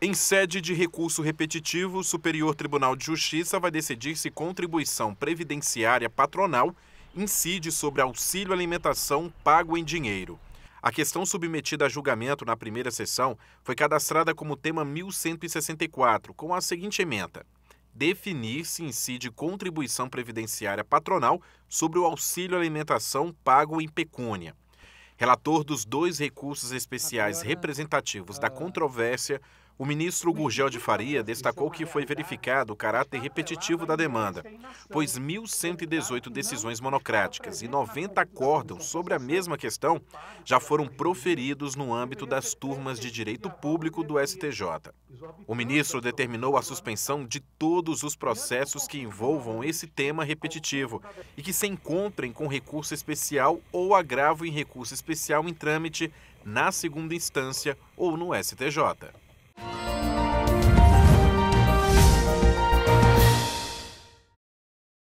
Em sede de recurso repetitivo, o Superior Tribunal de Justiça vai decidir se contribuição previdenciária patronal incide sobre auxílio alimentação pago em dinheiro. A questão submetida a julgamento na primeira sessão foi cadastrada como tema 1164, com a seguinte emenda: definir se incide contribuição previdenciária patronal sobre o auxílio alimentação pago em pecúnia. Relator dos dois recursos especiais representativos da tá. controvérsia, o ministro Gurgel de Faria destacou que foi verificado o caráter repetitivo da demanda, pois 1.118 decisões monocráticas e 90 acórdãos sobre a mesma questão já foram proferidos no âmbito das turmas de direito público do STJ. O ministro determinou a suspensão de todos os processos que envolvam esse tema repetitivo e que se encontrem com recurso especial ou agravo em recurso especial em trâmite na segunda instância ou no STJ.